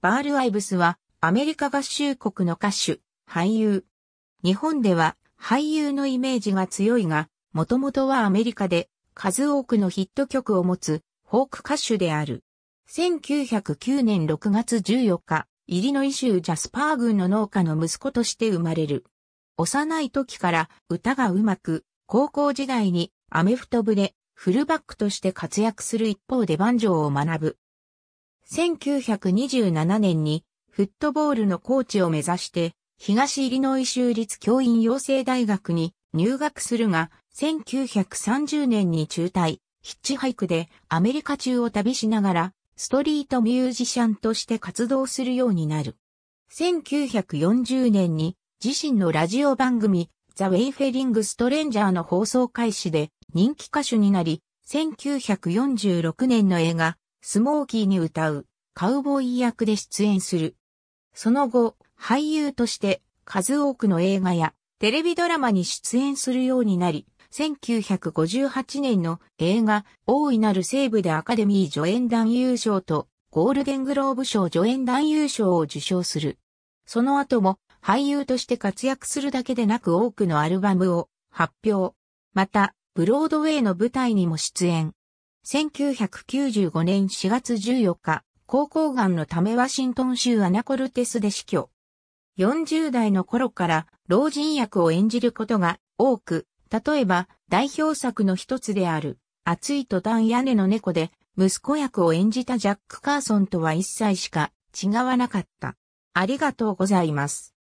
バール・アイブスはアメリカ合衆国の歌手、俳優。日本では俳優のイメージが強いが、もともとはアメリカで数多くのヒット曲を持つフォーク歌手である。1909年6月14日、イリノイ州ジャスパー郡の農家の息子として生まれる。幼い時から歌がうまく、高校時代にアメフト部でフルバックとして活躍する一方でバンジョーを学ぶ。1927年にフットボールのコーチを目指して東イリノイ州立教員養成大学に入学するが1930年に中退、ヒッチハイクでアメリカ中を旅しながらストリートミュージシャンとして活動するようになる。1940年に自身のラジオ番組ザ・ウェイフェリング・ストレンジャーの放送開始で人気歌手になり、1946年の映画スモーキーに歌う、カウボーイ役で出演する。その後、俳優として数多くの映画やテレビドラマに出演するようになり、1958年の映画、大いなる西部でアカデミー助演男優賞とゴールデングローブ賞助演男優賞を受賞する。その後も俳優として活躍するだけでなく多くのアルバムを発表。また、ブロードウェイの舞台にも出演。1995年4月14日、高校癌のためワシントン州アナコルテスで死去。40代の頃から老人役を演じることが多く、例えば代表作の一つである、熱い途端屋根の猫で息子役を演じたジャック・カーソンとは一切しか違わなかった。ありがとうございます。